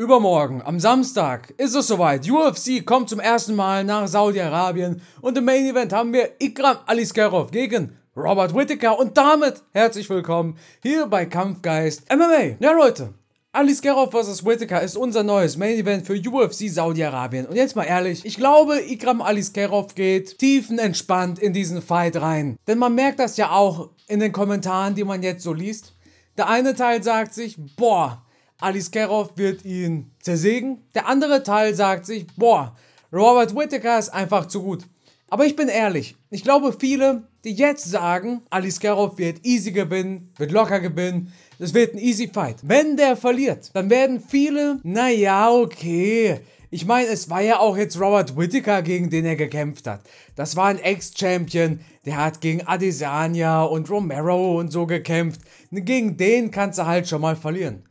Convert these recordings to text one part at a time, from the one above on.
Übermorgen, am Samstag, ist es soweit. UFC kommt zum ersten Mal nach Saudi-Arabien und im Main Event haben wir Ikram Aliskerov gegen Robert Whittaker und damit herzlich willkommen hier bei Kampfgeist MMA. Ja Leute, Aliskerov vs. Whittaker ist unser neues Main Event für UFC Saudi-Arabien. Und jetzt mal ehrlich, ich glaube, Ikram Aliskerov geht tiefenentspannt in diesen Fight rein. Denn man merkt das ja auch in den Kommentaren, die man jetzt so liest. Der eine Teil sagt sich, boah, Aliskerov wird ihn zersägen. Der andere Teil sagt sich, boah, Robert Whittaker ist einfach zu gut. Aber ich bin ehrlich, ich glaube viele, die jetzt sagen, Aliskerov wird easy gewinnen, wird locker gewinnen, es wird ein easy fight. Wenn der verliert, dann werden viele, naja, okay, ich meine, es war ja auch jetzt Robert Whittaker, gegen den er gekämpft hat. Das war ein Ex-Champion, der hat gegen Adesanya und Romero und so gekämpft. Gegen den kannst du halt schon mal verlieren.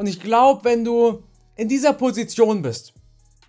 Und ich glaube, wenn du in dieser Position bist,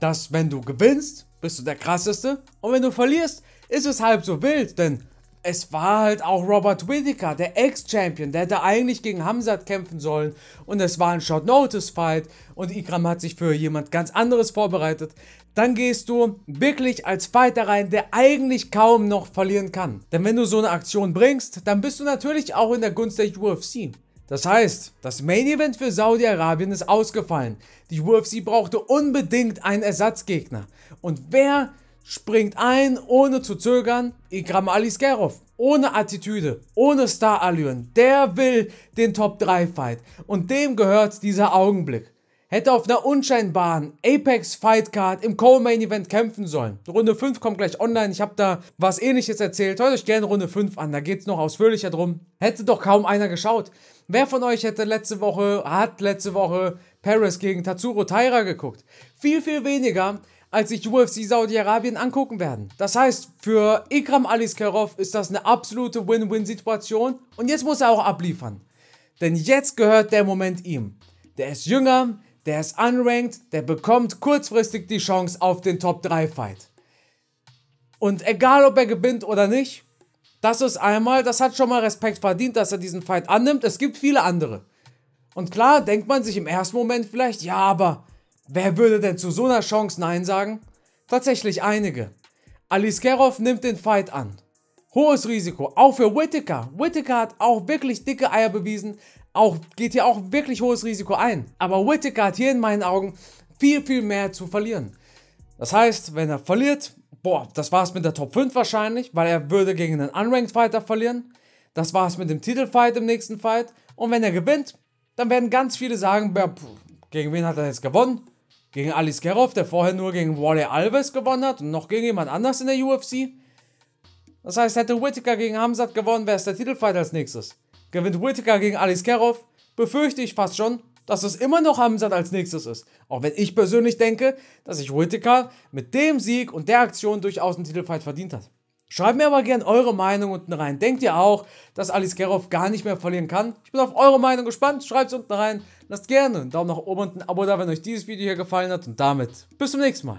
dass wenn du gewinnst, bist du der krasseste. Und wenn du verlierst, ist es halb so wild, denn es war halt auch Robert Whittaker, der Ex-Champion, der hätte eigentlich gegen Hamzat kämpfen sollen und es war ein Short-Notice-Fight und Ikram hat sich für jemand ganz anderes vorbereitet. Dann gehst du wirklich als Fighter rein, der eigentlich kaum noch verlieren kann. Denn wenn du so eine Aktion bringst, dann bist du natürlich auch in der Gunst der UFC. Das heißt, das Main Event für Saudi-Arabien ist ausgefallen. Die UFC brauchte unbedingt einen Ersatzgegner. Und wer springt ein, ohne zu zögern? Igram Ali Skerov. Ohne Attitüde, ohne Star Allüren. Der will den Top 3 Fight. Und dem gehört dieser Augenblick hätte auf einer unscheinbaren Apex Fight Card im Co-Main Event kämpfen sollen. Runde 5 kommt gleich online. Ich habe da was ähnliches erzählt. Hört euch gerne Runde 5 an. Da geht es noch ausführlicher drum. Hätte doch kaum einer geschaut. Wer von euch hätte letzte Woche, hat letzte Woche Paris gegen Tatsuro Taira geguckt? Viel, viel weniger als sich UFC Saudi-Arabien angucken werden. Das heißt, für Ikram Aliskerov ist das eine absolute Win-Win-Situation und jetzt muss er auch abliefern. Denn jetzt gehört der Moment ihm. Der ist jünger, der ist unranked, der bekommt kurzfristig die Chance auf den Top 3 Fight. Und egal ob er gewinnt oder nicht, das ist einmal, das hat schon mal Respekt verdient, dass er diesen Fight annimmt. Es gibt viele andere. Und klar, denkt man sich im ersten Moment vielleicht, ja, aber wer würde denn zu so einer Chance Nein sagen? Tatsächlich einige. Aliskerov nimmt den Fight an. Hohes Risiko, auch für Whitaker. Whitaker hat auch wirklich dicke Eier bewiesen, auch, geht hier auch wirklich hohes Risiko ein. Aber Whittaker hat hier in meinen Augen viel, viel mehr zu verlieren. Das heißt, wenn er verliert, boah, das es mit der Top 5 wahrscheinlich, weil er würde gegen einen Unranked Fighter verlieren. Das war es mit dem Titelfight im nächsten Fight. Und wenn er gewinnt, dann werden ganz viele sagen, ja, pff, gegen wen hat er jetzt gewonnen? Gegen Ali Skerov, der vorher nur gegen Wally Alves gewonnen hat und noch gegen jemand anders in der UFC. Das heißt, hätte Whittaker gegen Hamzat gewonnen, wäre es der Titelfight als nächstes. Gewinnt Whittaker gegen Alice Kerov, befürchte ich fast schon, dass es immer noch Hamzat als nächstes ist. Auch wenn ich persönlich denke, dass sich Whittaker mit dem Sieg und der Aktion durchaus einen Titelfight verdient hat. Schreibt mir aber gerne eure Meinung unten rein. Denkt ihr auch, dass Alice Kerov gar nicht mehr verlieren kann? Ich bin auf eure Meinung gespannt. Schreibt es unten rein. Lasst gerne einen Daumen nach oben und ein Abo da, wenn euch dieses Video hier gefallen hat. Und damit bis zum nächsten Mal.